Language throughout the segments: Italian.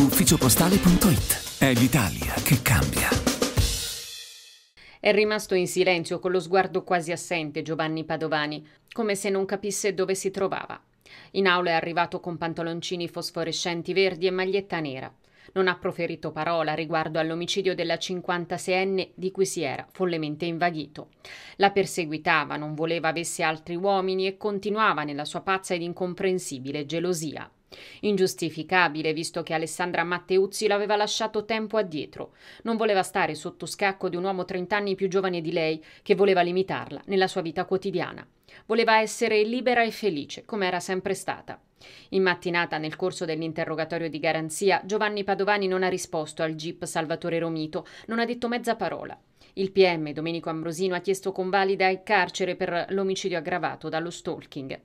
ufficiopostale.it. È l'Italia che cambia. È rimasto in silenzio con lo sguardo quasi assente Giovanni Padovani, come se non capisse dove si trovava. In aula è arrivato con pantaloncini fosforescenti verdi e maglietta nera. Non ha proferito parola riguardo all'omicidio della 56enne di cui si era follemente invaghito. La perseguitava, non voleva avesse altri uomini e continuava nella sua pazza ed incomprensibile gelosia. Ingiustificabile, visto che Alessandra Matteuzzi l'aveva lasciato tempo addietro. Non voleva stare sotto scacco di un uomo trent'anni più giovane di lei, che voleva limitarla nella sua vita quotidiana. Voleva essere libera e felice, come era sempre stata. In mattinata, nel corso dell'interrogatorio di garanzia, Giovanni Padovani non ha risposto al GIP Salvatore Romito, non ha detto mezza parola. Il PM Domenico Ambrosino ha chiesto convalida e carcere per l'omicidio aggravato dallo stalking.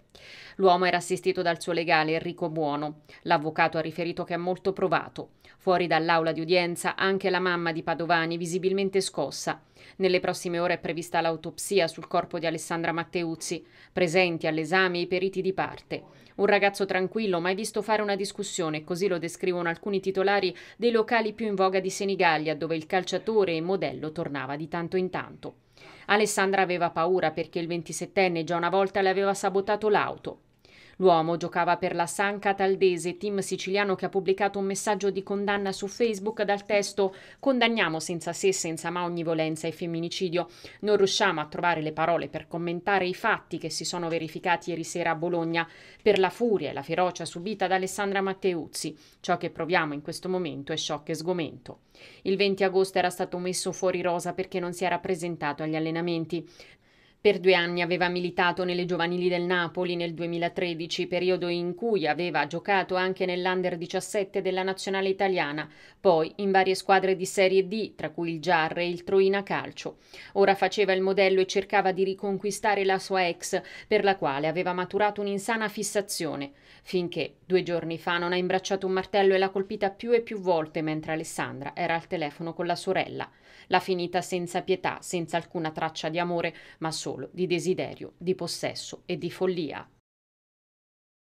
L'uomo era assistito dal suo legale Enrico Buono. L'avvocato ha riferito che è molto provato. Fuori dall'aula di udienza anche la mamma di Padovani visibilmente scossa. Nelle prossime ore è prevista l'autopsia sul corpo di Alessandra Matteuzzi, presenti all'esame i periti di parte. Un ragazzo tranquillo, mai visto fare una discussione, così lo descrivono alcuni titolari dei locali più in voga di Senigallia, dove il calciatore e modello tornava di di tanto in tanto. Alessandra aveva paura perché il 27enne già una volta le aveva sabotato l'auto. L'uomo giocava per la San Cataldese, team siciliano che ha pubblicato un messaggio di condanna su Facebook dal testo Condanniamo senza se, senza ma ogni violenza e femminicidio. Non riusciamo a trovare le parole per commentare i fatti che si sono verificati ieri sera a Bologna per la furia e la ferocia subita da Alessandra Matteuzzi. Ciò che proviamo in questo momento è shock e sgomento. Il 20 agosto era stato messo fuori rosa perché non si era presentato agli allenamenti. Per due anni aveva militato nelle giovanili del Napoli nel 2013, periodo in cui aveva giocato anche nell'Under 17 della nazionale italiana, poi in varie squadre di Serie D, tra cui il Giarre e il Troina Calcio. Ora faceva il modello e cercava di riconquistare la sua ex, per la quale aveva maturato un'insana fissazione, finché due giorni fa non ha imbracciato un martello e l'ha colpita più e più volte mentre Alessandra era al telefono con la sorella. L'ha finita senza pietà, senza alcuna traccia di amore, ma solo solo di desiderio, di possesso e di follia.